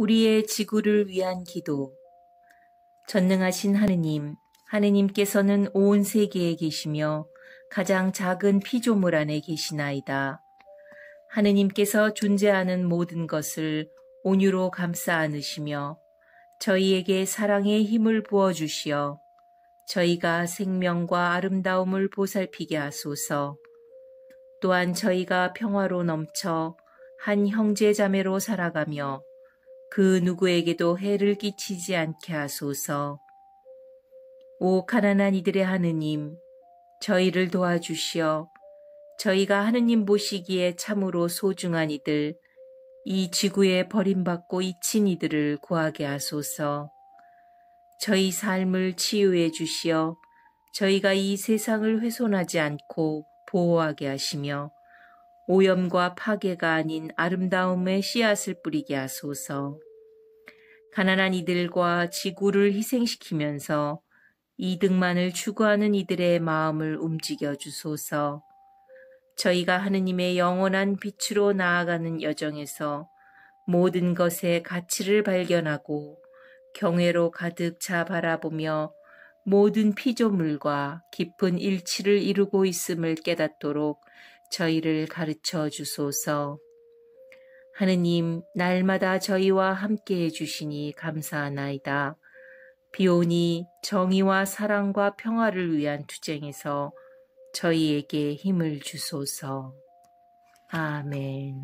우리의 지구를 위한 기도. 전능하신 하느님, 하느님께서는 온 세계에 계시며 가장 작은 피조물 안에 계시나이다. 하느님께서 존재하는 모든 것을 온유로 감싸 안으시며 저희에게 사랑의 힘을 부어 주시어 저희가 생명과 아름다움을 보살피게 하소서. 또한 저희가 평화로 넘쳐 한 형제 자매로 살아가며 그 누구에게도 해를 끼치지 않게 하소서. 오 가난한 이들의 하느님, 저희를 도와주시어 저희가 하느님 보시기에 참으로 소중한 이들, 이 지구에 버림받고 잊힌 이들을 구하게 하소서. 저희 삶을 치유해 주시어 저희가 이 세상을 훼손하지 않고 보호하게 하시며 오염과 파괴가 아닌 아름다움의 씨앗을 뿌리게 하소서. 가난한 이들과 지구를 희생시키면서 이득만을 추구하는 이들의 마음을 움직여 주소서. 저희가 하느님의 영원한 빛으로 나아가는 여정에서 모든 것의 가치를 발견하고 경외로 가득 차 바라보며 모든 피조물과 깊은 일치를 이루고 있음을 깨닫도록 저희를 가르쳐 주소서. 하느님, 날마다 저희와 함께 해주시니 감사하나이다. 비오니 정의와 사랑과 평화를 위한 투쟁에서 저희에게 힘을 주소서. 아멘.